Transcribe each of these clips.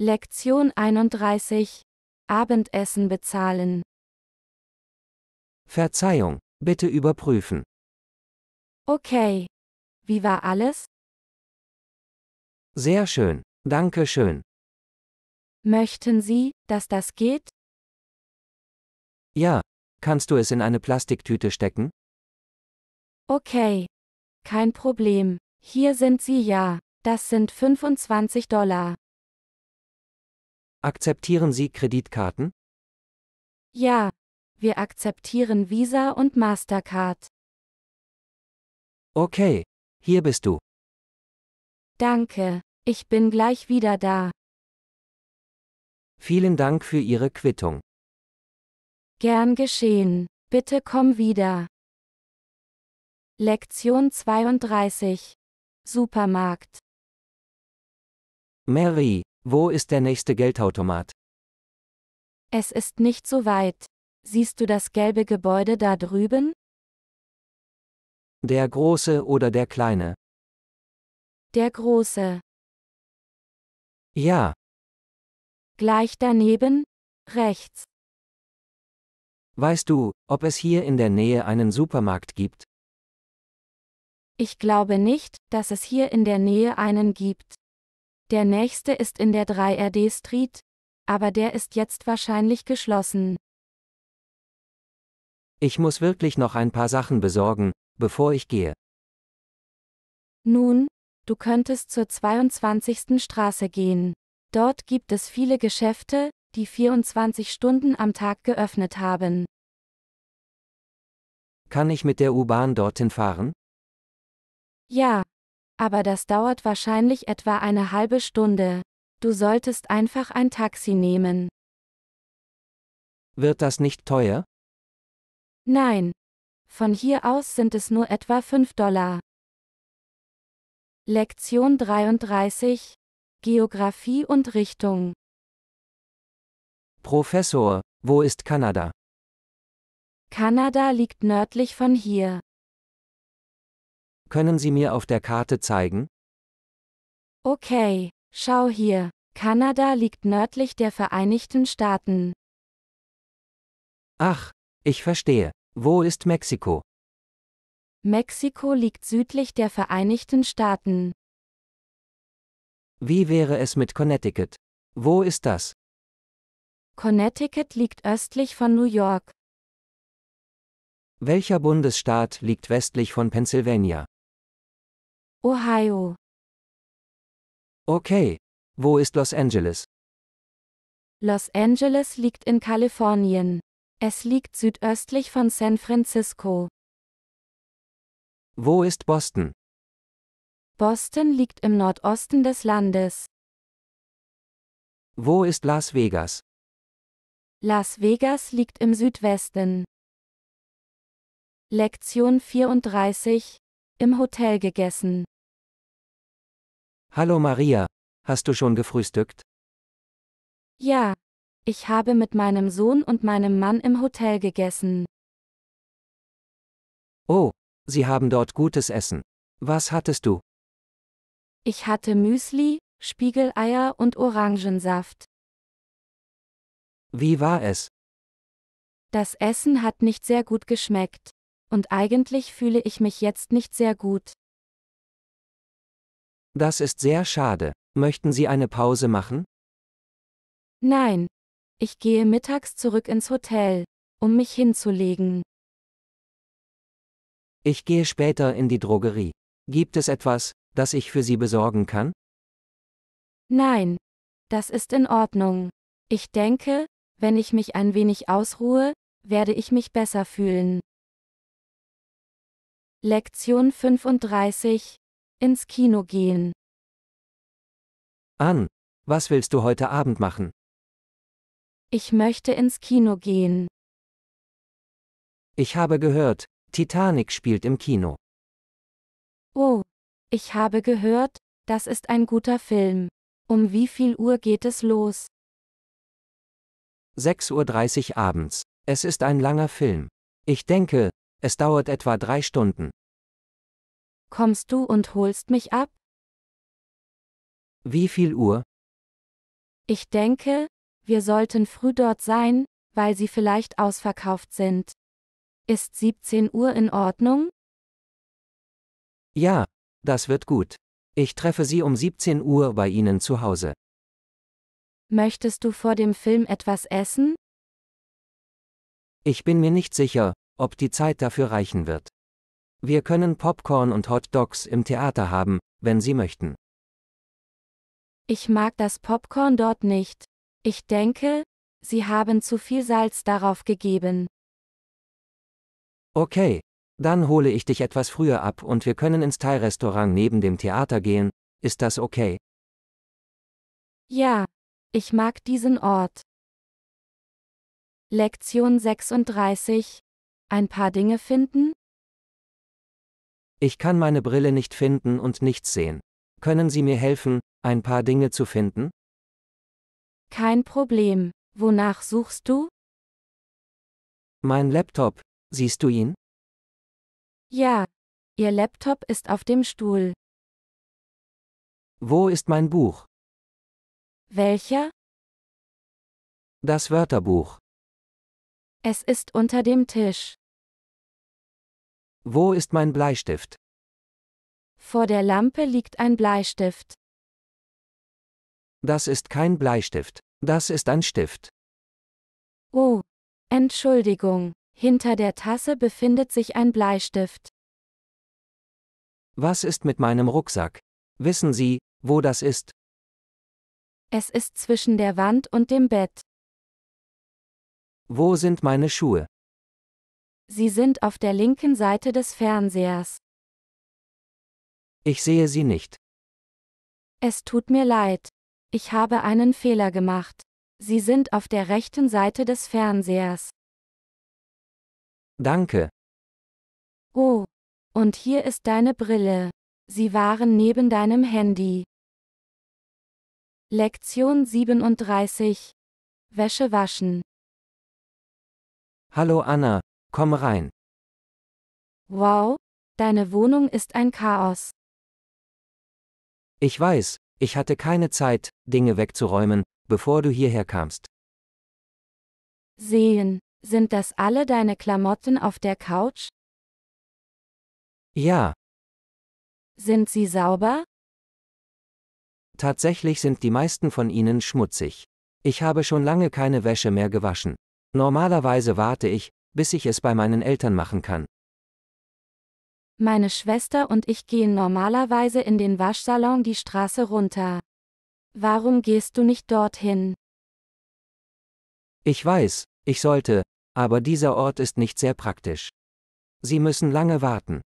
Lektion 31 Abendessen bezahlen. Verzeihung, bitte überprüfen. Okay. Wie war alles? Sehr schön, danke schön. Möchten Sie, dass das geht? Ja, kannst du es in eine Plastiktüte stecken? Okay. Kein Problem. Hier sind sie ja. Das sind 25 Dollar. Akzeptieren Sie Kreditkarten? Ja, wir akzeptieren Visa und Mastercard. Okay, hier bist du. Danke, ich bin gleich wieder da. Vielen Dank für Ihre Quittung. Gern geschehen, bitte komm wieder. Lektion 32 Supermarkt Mary, wo ist der nächste Geldautomat? Es ist nicht so weit. Siehst du das gelbe Gebäude da drüben? Der große oder der kleine? Der große. Ja. Gleich daneben? Rechts. Weißt du, ob es hier in der Nähe einen Supermarkt gibt? Ich glaube nicht, dass es hier in der Nähe einen gibt. Der nächste ist in der 3RD Street, aber der ist jetzt wahrscheinlich geschlossen. Ich muss wirklich noch ein paar Sachen besorgen, bevor ich gehe. Nun, du könntest zur 22. Straße gehen. Dort gibt es viele Geschäfte, die 24 Stunden am Tag geöffnet haben. Kann ich mit der U-Bahn dorthin fahren? Ja, aber das dauert wahrscheinlich etwa eine halbe Stunde. Du solltest einfach ein Taxi nehmen. Wird das nicht teuer? Nein. Von hier aus sind es nur etwa 5 Dollar. Lektion 33 Geografie und Richtung Professor, wo ist Kanada? Kanada liegt nördlich von hier. Können Sie mir auf der Karte zeigen? Okay, schau hier. Kanada liegt nördlich der Vereinigten Staaten. Ach, ich verstehe. Wo ist Mexiko? Mexiko liegt südlich der Vereinigten Staaten. Wie wäre es mit Connecticut? Wo ist das? Connecticut liegt östlich von New York. Welcher Bundesstaat liegt westlich von Pennsylvania? Ohio. Okay. Wo ist Los Angeles? Los Angeles liegt in Kalifornien. Es liegt südöstlich von San Francisco. Wo ist Boston? Boston liegt im Nordosten des Landes. Wo ist Las Vegas? Las Vegas liegt im Südwesten. Lektion 34. Im Hotel gegessen. Hallo Maria, hast du schon gefrühstückt? Ja, ich habe mit meinem Sohn und meinem Mann im Hotel gegessen. Oh, Sie haben dort gutes Essen. Was hattest du? Ich hatte Müsli, Spiegeleier und Orangensaft. Wie war es? Das Essen hat nicht sehr gut geschmeckt. Und eigentlich fühle ich mich jetzt nicht sehr gut. Das ist sehr schade. Möchten Sie eine Pause machen? Nein. Ich gehe mittags zurück ins Hotel, um mich hinzulegen. Ich gehe später in die Drogerie. Gibt es etwas, das ich für Sie besorgen kann? Nein. Das ist in Ordnung. Ich denke, wenn ich mich ein wenig ausruhe, werde ich mich besser fühlen. Lektion 35 ins Kino gehen. Ann, was willst du heute Abend machen? Ich möchte ins Kino gehen. Ich habe gehört, Titanic spielt im Kino. Oh, ich habe gehört, das ist ein guter Film. Um wie viel Uhr geht es los? 6.30 Uhr abends. Es ist ein langer Film. Ich denke, es dauert etwa drei Stunden. Kommst du und holst mich ab? Wie viel Uhr? Ich denke, wir sollten früh dort sein, weil sie vielleicht ausverkauft sind. Ist 17 Uhr in Ordnung? Ja, das wird gut. Ich treffe Sie um 17 Uhr bei Ihnen zu Hause. Möchtest du vor dem Film etwas essen? Ich bin mir nicht sicher, ob die Zeit dafür reichen wird. Wir können Popcorn und Hot Dogs im Theater haben, wenn Sie möchten. Ich mag das Popcorn dort nicht. Ich denke, Sie haben zu viel Salz darauf gegeben. Okay, dann hole ich dich etwas früher ab und wir können ins Thai-Restaurant neben dem Theater gehen, ist das okay? Ja, ich mag diesen Ort. Lektion 36. Ein paar Dinge finden, ich kann meine Brille nicht finden und nichts sehen. Können Sie mir helfen, ein paar Dinge zu finden? Kein Problem. Wonach suchst du? Mein Laptop. Siehst du ihn? Ja. Ihr Laptop ist auf dem Stuhl. Wo ist mein Buch? Welcher? Das Wörterbuch. Es ist unter dem Tisch. Wo ist mein Bleistift? Vor der Lampe liegt ein Bleistift. Das ist kein Bleistift, das ist ein Stift. Oh, Entschuldigung, hinter der Tasse befindet sich ein Bleistift. Was ist mit meinem Rucksack? Wissen Sie, wo das ist? Es ist zwischen der Wand und dem Bett. Wo sind meine Schuhe? Sie sind auf der linken Seite des Fernsehers. Ich sehe sie nicht. Es tut mir leid. Ich habe einen Fehler gemacht. Sie sind auf der rechten Seite des Fernsehers. Danke. Oh. Und hier ist deine Brille. Sie waren neben deinem Handy. Lektion 37. Wäsche waschen. Hallo Anna, Komm rein. Wow, deine Wohnung ist ein Chaos. Ich weiß, ich hatte keine Zeit, Dinge wegzuräumen, bevor du hierher kamst. Sehen, sind das alle deine Klamotten auf der Couch? Ja. Sind sie sauber? Tatsächlich sind die meisten von ihnen schmutzig. Ich habe schon lange keine Wäsche mehr gewaschen. Normalerweise warte ich, bis ich es bei meinen Eltern machen kann. Meine Schwester und ich gehen normalerweise in den Waschsalon die Straße runter. Warum gehst du nicht dorthin? Ich weiß, ich sollte, aber dieser Ort ist nicht sehr praktisch. Sie müssen lange warten.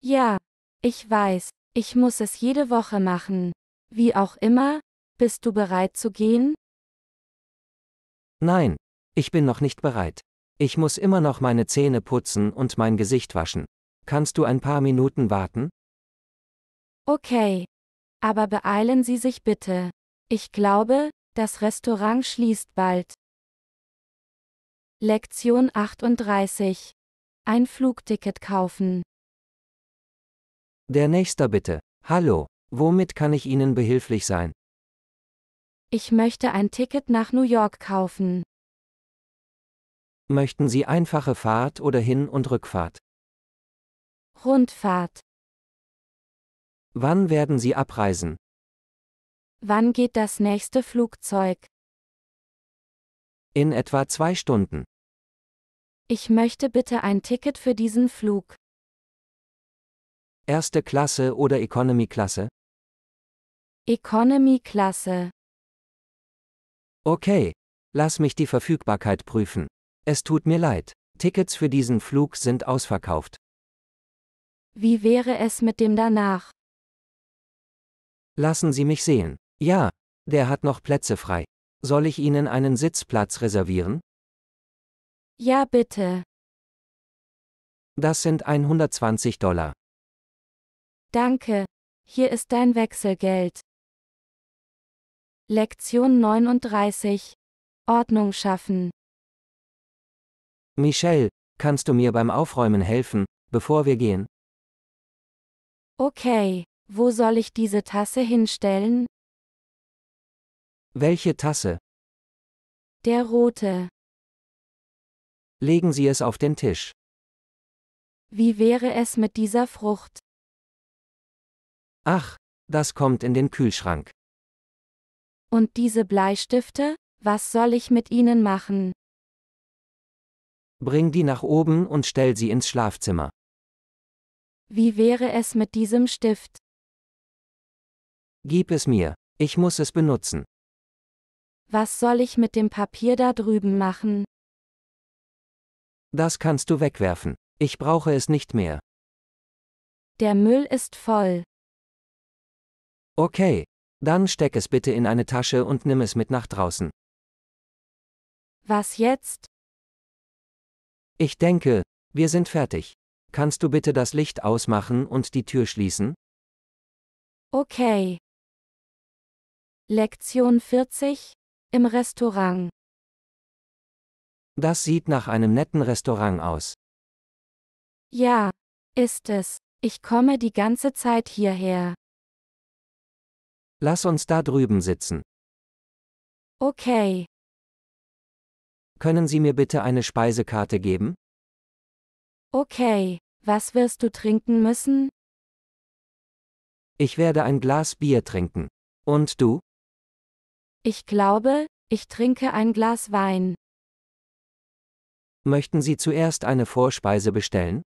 Ja, ich weiß, ich muss es jede Woche machen. Wie auch immer, bist du bereit zu gehen? Nein, ich bin noch nicht bereit. Ich muss immer noch meine Zähne putzen und mein Gesicht waschen. Kannst du ein paar Minuten warten? Okay. Aber beeilen Sie sich bitte. Ich glaube, das Restaurant schließt bald. Lektion 38. Ein Flugticket kaufen. Der nächste bitte. Hallo, womit kann ich Ihnen behilflich sein? Ich möchte ein Ticket nach New York kaufen. Möchten Sie einfache Fahrt oder Hin- und Rückfahrt? Rundfahrt. Wann werden Sie abreisen? Wann geht das nächste Flugzeug? In etwa zwei Stunden. Ich möchte bitte ein Ticket für diesen Flug. Erste Klasse oder Economy-Klasse? Economy-Klasse. Okay, lass mich die Verfügbarkeit prüfen. Es tut mir leid, Tickets für diesen Flug sind ausverkauft. Wie wäre es mit dem danach? Lassen Sie mich sehen. Ja, der hat noch Plätze frei. Soll ich Ihnen einen Sitzplatz reservieren? Ja, bitte. Das sind 120 Dollar. Danke. Hier ist dein Wechselgeld. Lektion 39. Ordnung schaffen. Michelle, kannst du mir beim Aufräumen helfen, bevor wir gehen? Okay, wo soll ich diese Tasse hinstellen? Welche Tasse? Der rote. Legen Sie es auf den Tisch. Wie wäre es mit dieser Frucht? Ach, das kommt in den Kühlschrank. Und diese Bleistifte, was soll ich mit ihnen machen? Bring die nach oben und stell sie ins Schlafzimmer. Wie wäre es mit diesem Stift? Gib es mir, ich muss es benutzen. Was soll ich mit dem Papier da drüben machen? Das kannst du wegwerfen, ich brauche es nicht mehr. Der Müll ist voll. Okay, dann steck es bitte in eine Tasche und nimm es mit nach draußen. Was jetzt? Ich denke, wir sind fertig. Kannst du bitte das Licht ausmachen und die Tür schließen? Okay. Lektion 40 im Restaurant. Das sieht nach einem netten Restaurant aus. Ja, ist es. Ich komme die ganze Zeit hierher. Lass uns da drüben sitzen. Okay. Können Sie mir bitte eine Speisekarte geben? Okay, was wirst du trinken müssen? Ich werde ein Glas Bier trinken. Und du? Ich glaube, ich trinke ein Glas Wein. Möchten Sie zuerst eine Vorspeise bestellen?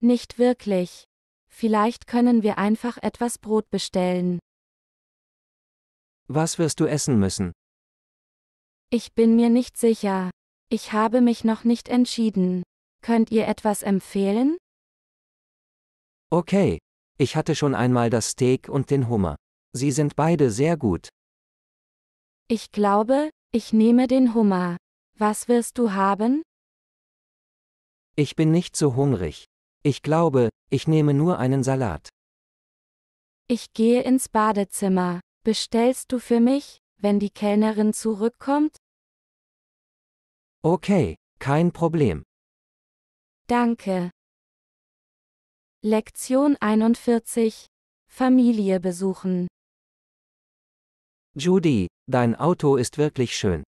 Nicht wirklich. Vielleicht können wir einfach etwas Brot bestellen. Was wirst du essen müssen? Ich bin mir nicht sicher. Ich habe mich noch nicht entschieden. Könnt ihr etwas empfehlen? Okay. Ich hatte schon einmal das Steak und den Hummer. Sie sind beide sehr gut. Ich glaube, ich nehme den Hummer. Was wirst du haben? Ich bin nicht so hungrig. Ich glaube, ich nehme nur einen Salat. Ich gehe ins Badezimmer. Bestellst du für mich, wenn die Kellnerin zurückkommt? Okay, kein Problem. Danke. Lektion 41. Familie besuchen. Judy, dein Auto ist wirklich schön.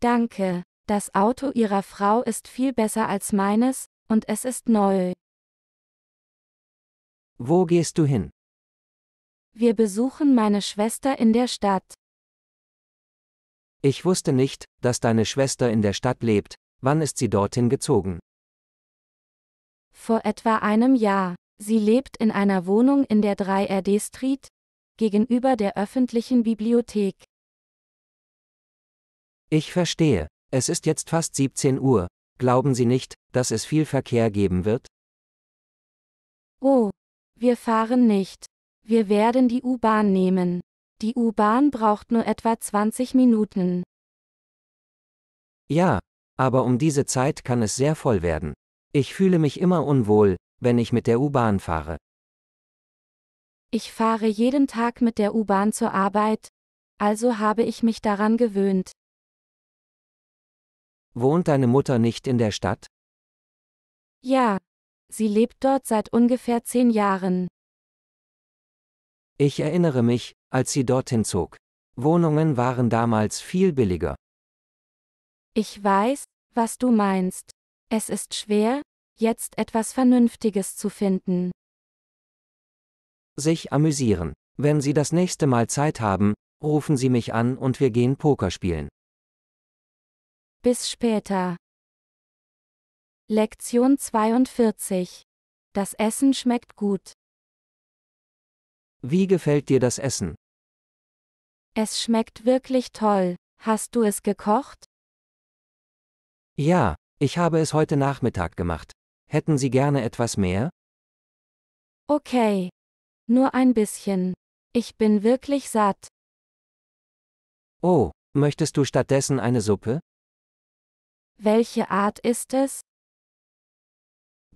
Danke, das Auto Ihrer Frau ist viel besser als meines, und es ist neu. Wo gehst du hin? Wir besuchen meine Schwester in der Stadt. Ich wusste nicht, dass deine Schwester in der Stadt lebt, wann ist sie dorthin gezogen? Vor etwa einem Jahr. Sie lebt in einer Wohnung in der 3RD Street, gegenüber der öffentlichen Bibliothek. Ich verstehe. Es ist jetzt fast 17 Uhr. Glauben Sie nicht, dass es viel Verkehr geben wird? Oh, wir fahren nicht. Wir werden die U-Bahn nehmen. Die U-Bahn braucht nur etwa 20 Minuten. Ja, aber um diese Zeit kann es sehr voll werden. Ich fühle mich immer unwohl, wenn ich mit der U-Bahn fahre. Ich fahre jeden Tag mit der U-Bahn zur Arbeit, also habe ich mich daran gewöhnt. Wohnt deine Mutter nicht in der Stadt? Ja, sie lebt dort seit ungefähr zehn Jahren. Ich erinnere mich, als sie dorthin zog. Wohnungen waren damals viel billiger. Ich weiß, was du meinst. Es ist schwer, jetzt etwas Vernünftiges zu finden. Sich amüsieren. Wenn Sie das nächste Mal Zeit haben, rufen Sie mich an und wir gehen Poker spielen. Bis später. Lektion 42. Das Essen schmeckt gut. Wie gefällt dir das Essen? Es schmeckt wirklich toll. Hast du es gekocht? Ja, ich habe es heute Nachmittag gemacht. Hätten Sie gerne etwas mehr? Okay. Nur ein bisschen. Ich bin wirklich satt. Oh, möchtest du stattdessen eine Suppe? Welche Art ist es?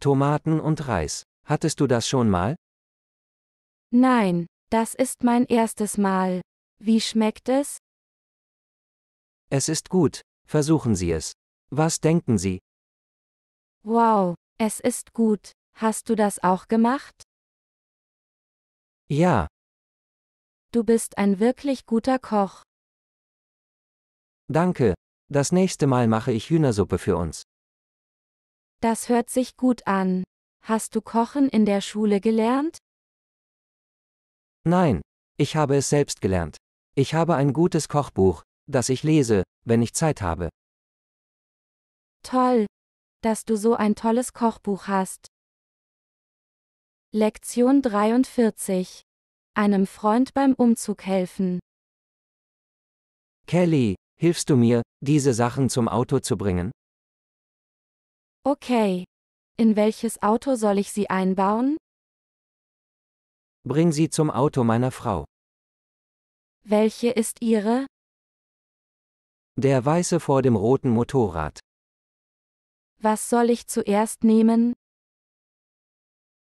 Tomaten und Reis. Hattest du das schon mal? Nein, das ist mein erstes Mal. Wie schmeckt es? Es ist gut. Versuchen Sie es. Was denken Sie? Wow, es ist gut. Hast du das auch gemacht? Ja, Du bist ein wirklich guter Koch. danke. Das nächste Mal mache ich Hühnersuppe für uns. Das hört sich gut an. Hast du Kochen in der Schule gelernt? Nein, ich habe es selbst gelernt. Ich habe ein gutes Kochbuch, das ich lese, wenn ich Zeit habe. Toll, dass du so ein tolles Kochbuch hast. Lektion 43. Einem Freund beim Umzug helfen. Kelly, hilfst du mir, diese Sachen zum Auto zu bringen? Okay. In welches Auto soll ich sie einbauen? Bring sie zum Auto meiner Frau. Welche ist Ihre? Der Weiße vor dem roten Motorrad. Was soll ich zuerst nehmen?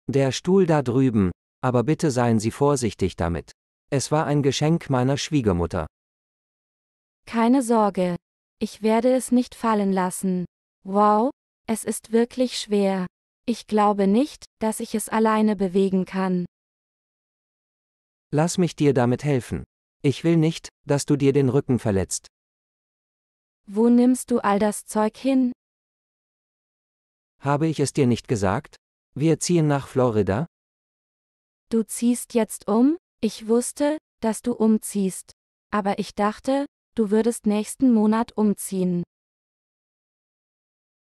Der Stuhl da drüben, aber bitte seien Sie vorsichtig damit. Es war ein Geschenk meiner Schwiegermutter. Keine Sorge. Ich werde es nicht fallen lassen. Wow, es ist wirklich schwer. Ich glaube nicht, dass ich es alleine bewegen kann. Lass mich dir damit helfen. Ich will nicht, dass du dir den Rücken verletzt. Wo nimmst du all das Zeug hin? Habe ich es dir nicht gesagt? Wir ziehen nach Florida? Du ziehst jetzt um? Ich wusste, dass du umziehst. Aber ich dachte, du würdest nächsten Monat umziehen.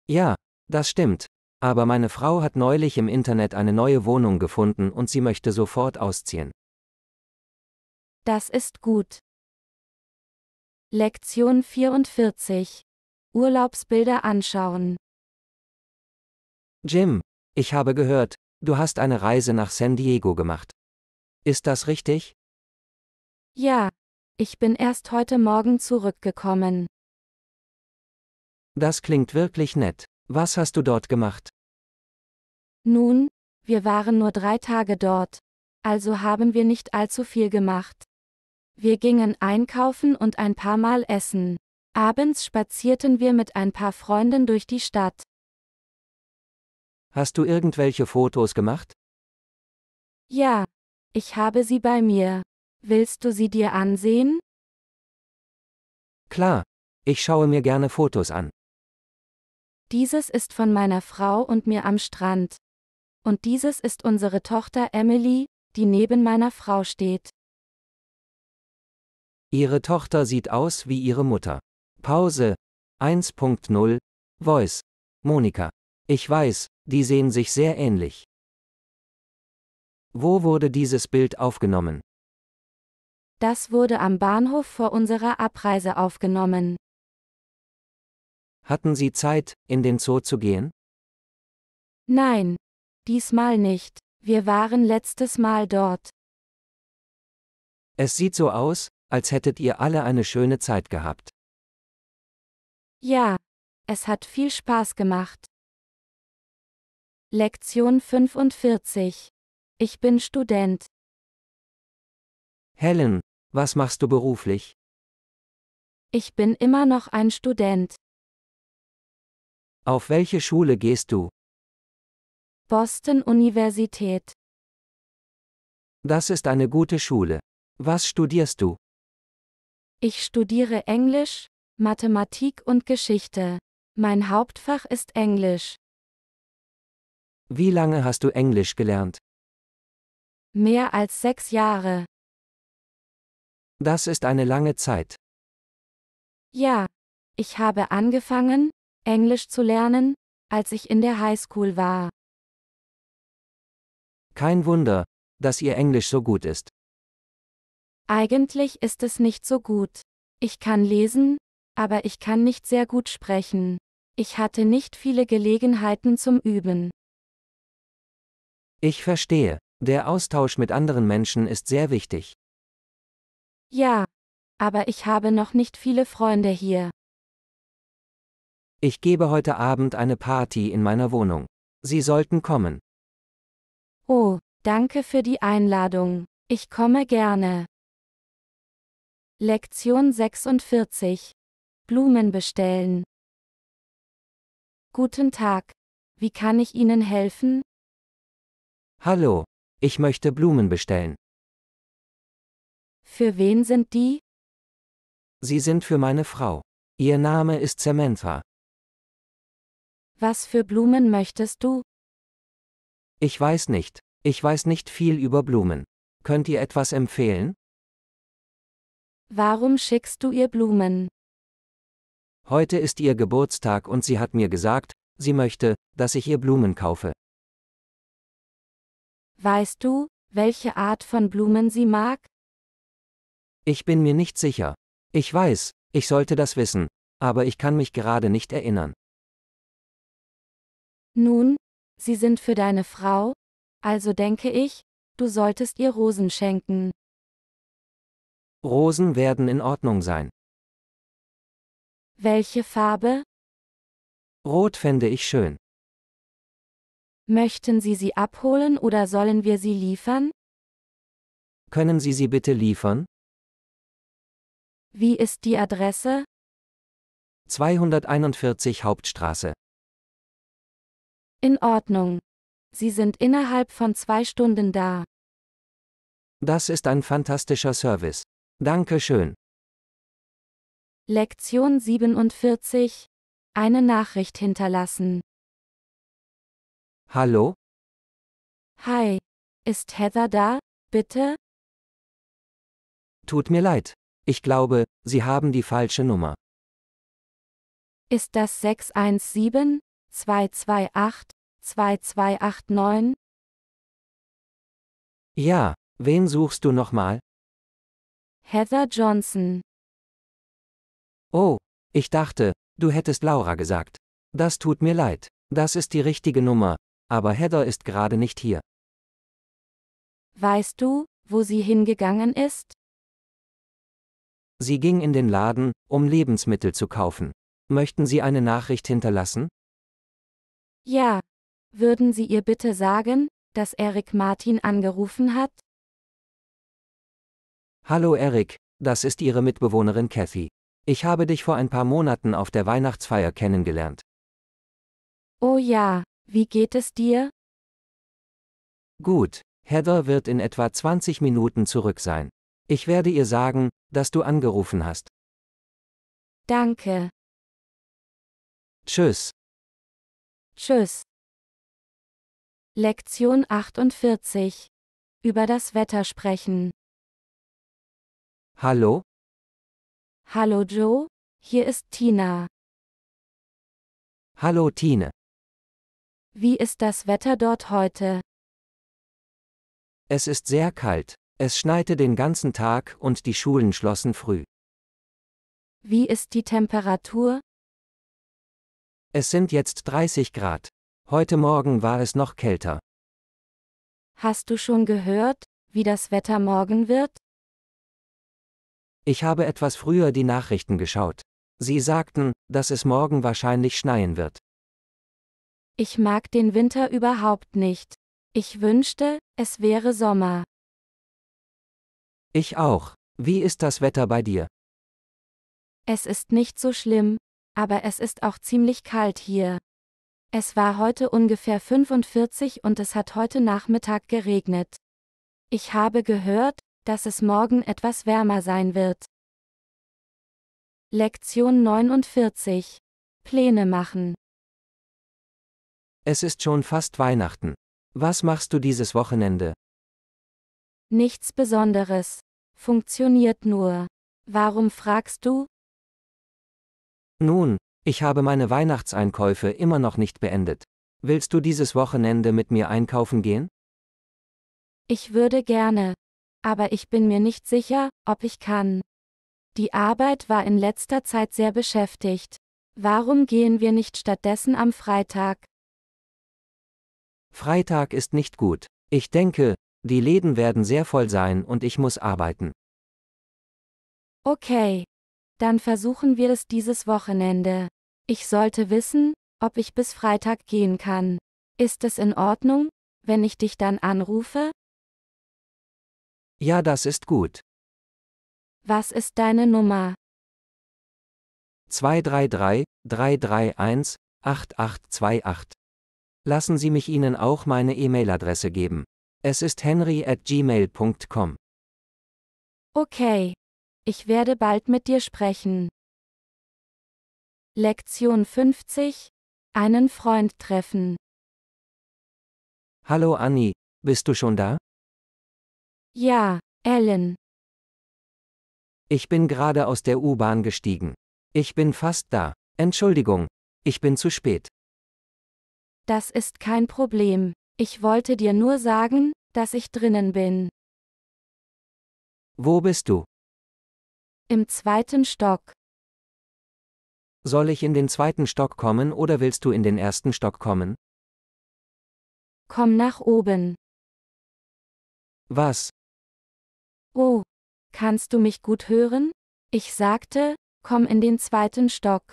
Ja, das stimmt. Aber meine Frau hat neulich im Internet eine neue Wohnung gefunden und sie möchte sofort ausziehen. Das ist gut. Lektion 44. Urlaubsbilder anschauen. Jim, ich habe gehört, du hast eine Reise nach San Diego gemacht. Ist das richtig? Ja, ich bin erst heute Morgen zurückgekommen. Das klingt wirklich nett. Was hast du dort gemacht? Nun, wir waren nur drei Tage dort, also haben wir nicht allzu viel gemacht. Wir gingen einkaufen und ein paar Mal essen. Abends spazierten wir mit ein paar Freunden durch die Stadt. Hast du irgendwelche Fotos gemacht? Ja, ich habe sie bei mir. Willst du sie dir ansehen? Klar, ich schaue mir gerne Fotos an. Dieses ist von meiner Frau und mir am Strand. Und dieses ist unsere Tochter Emily, die neben meiner Frau steht. Ihre Tochter sieht aus wie ihre Mutter. Pause 1.0 Voice Monika. Ich weiß, die sehen sich sehr ähnlich. Wo wurde dieses Bild aufgenommen? Das wurde am Bahnhof vor unserer Abreise aufgenommen. Hatten Sie Zeit, in den Zoo zu gehen? Nein, diesmal nicht. Wir waren letztes Mal dort. Es sieht so aus, als hättet ihr alle eine schöne Zeit gehabt. Ja, es hat viel Spaß gemacht. Lektion 45. Ich bin Student. Helen, was machst du beruflich? Ich bin immer noch ein Student. Auf welche Schule gehst du? Boston Universität. Das ist eine gute Schule. Was studierst du? Ich studiere Englisch, Mathematik und Geschichte. Mein Hauptfach ist Englisch. Wie lange hast du Englisch gelernt? Mehr als sechs Jahre. Das ist eine lange Zeit. Ja, ich habe angefangen, Englisch zu lernen, als ich in der Highschool war. Kein Wunder, dass ihr Englisch so gut ist. Eigentlich ist es nicht so gut. Ich kann lesen, aber ich kann nicht sehr gut sprechen. Ich hatte nicht viele Gelegenheiten zum Üben. Ich verstehe. Der Austausch mit anderen Menschen ist sehr wichtig. Ja, aber ich habe noch nicht viele Freunde hier. Ich gebe heute Abend eine Party in meiner Wohnung. Sie sollten kommen. Oh, danke für die Einladung. Ich komme gerne. Lektion 46. Blumen bestellen. Guten Tag. Wie kann ich Ihnen helfen? Hallo, ich möchte Blumen bestellen. Für wen sind die? Sie sind für meine Frau. Ihr Name ist Samantha. Was für Blumen möchtest du? Ich weiß nicht. Ich weiß nicht viel über Blumen. Könnt ihr etwas empfehlen? Warum schickst du ihr Blumen? Heute ist ihr Geburtstag und sie hat mir gesagt, sie möchte, dass ich ihr Blumen kaufe. Weißt du, welche Art von Blumen sie mag? Ich bin mir nicht sicher. Ich weiß, ich sollte das wissen, aber ich kann mich gerade nicht erinnern. Nun, sie sind für deine Frau, also denke ich, du solltest ihr Rosen schenken. Rosen werden in Ordnung sein. Welche Farbe? Rot fände ich schön. Möchten Sie sie abholen oder sollen wir sie liefern? Können Sie sie bitte liefern? Wie ist die Adresse? 241 Hauptstraße. In Ordnung. Sie sind innerhalb von zwei Stunden da. Das ist ein fantastischer Service. Dankeschön. Lektion 47. Eine Nachricht hinterlassen. Hallo? Hi. Ist Heather da, bitte? Tut mir leid. Ich glaube, Sie haben die falsche Nummer. Ist das 617 228 2289? Ja, wen suchst du nochmal? Heather Johnson. Oh, ich dachte, du hättest Laura gesagt. Das tut mir leid. Das ist die richtige Nummer, aber Heather ist gerade nicht hier. Weißt du, wo sie hingegangen ist? Sie ging in den Laden, um Lebensmittel zu kaufen. Möchten Sie eine Nachricht hinterlassen? Ja. Würden Sie ihr bitte sagen, dass Eric Martin angerufen hat? Hallo Eric, das ist Ihre Mitbewohnerin Kathy. Ich habe dich vor ein paar Monaten auf der Weihnachtsfeier kennengelernt. Oh ja, wie geht es dir? Gut, Heather wird in etwa 20 Minuten zurück sein. Ich werde ihr sagen, dass du angerufen hast. Danke. Tschüss. Tschüss. Lektion 48. Über das Wetter sprechen. Hallo? Hallo Joe, hier ist Tina. Hallo Tine. Wie ist das Wetter dort heute? Es ist sehr kalt. Es schneite den ganzen Tag und die Schulen schlossen früh. Wie ist die Temperatur? Es sind jetzt 30 Grad. Heute Morgen war es noch kälter. Hast du schon gehört, wie das Wetter morgen wird? Ich habe etwas früher die Nachrichten geschaut. Sie sagten, dass es morgen wahrscheinlich schneien wird. Ich mag den Winter überhaupt nicht. Ich wünschte, es wäre Sommer. Ich auch. Wie ist das Wetter bei dir? Es ist nicht so schlimm, aber es ist auch ziemlich kalt hier. Es war heute ungefähr 45 und es hat heute Nachmittag geregnet. Ich habe gehört, dass es morgen etwas wärmer sein wird. Lektion 49. Pläne machen. Es ist schon fast Weihnachten. Was machst du dieses Wochenende? Nichts Besonderes. Funktioniert nur. Warum fragst du? Nun, ich habe meine Weihnachtseinkäufe immer noch nicht beendet. Willst du dieses Wochenende mit mir einkaufen gehen? Ich würde gerne aber ich bin mir nicht sicher, ob ich kann. Die Arbeit war in letzter Zeit sehr beschäftigt. Warum gehen wir nicht stattdessen am Freitag? Freitag ist nicht gut. Ich denke, die Läden werden sehr voll sein und ich muss arbeiten. Okay. Dann versuchen wir es dieses Wochenende. Ich sollte wissen, ob ich bis Freitag gehen kann. Ist es in Ordnung, wenn ich dich dann anrufe? Ja, das ist gut. Was ist deine Nummer? 233 331 8828. Lassen Sie mich Ihnen auch meine E-Mail-Adresse geben. Es ist henry at gmail.com. Okay. Ich werde bald mit dir sprechen. Lektion 50. Einen Freund treffen. Hallo Anni, bist du schon da? Ja, Ellen. Ich bin gerade aus der U-Bahn gestiegen. Ich bin fast da. Entschuldigung, ich bin zu spät. Das ist kein Problem. Ich wollte dir nur sagen, dass ich drinnen bin. Wo bist du? Im zweiten Stock. Soll ich in den zweiten Stock kommen oder willst du in den ersten Stock kommen? Komm nach oben. Was? Oh, kannst du mich gut hören? Ich sagte, komm in den zweiten Stock.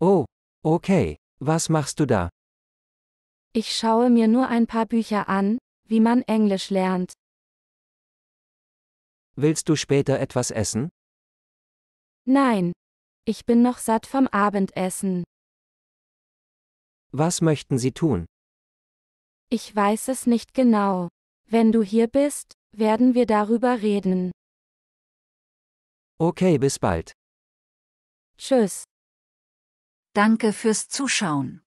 Oh, okay, was machst du da? Ich schaue mir nur ein paar Bücher an, wie man Englisch lernt. Willst du später etwas essen? Nein, ich bin noch satt vom Abendessen. Was möchten Sie tun? Ich weiß es nicht genau. Wenn du hier bist, werden wir darüber reden. Okay, bis bald. Tschüss. Danke fürs Zuschauen.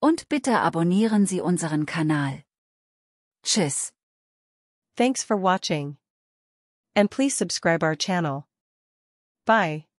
Und bitte abonnieren Sie unseren Kanal. Tschüss. Thanks for watching. And please subscribe our channel. Bye.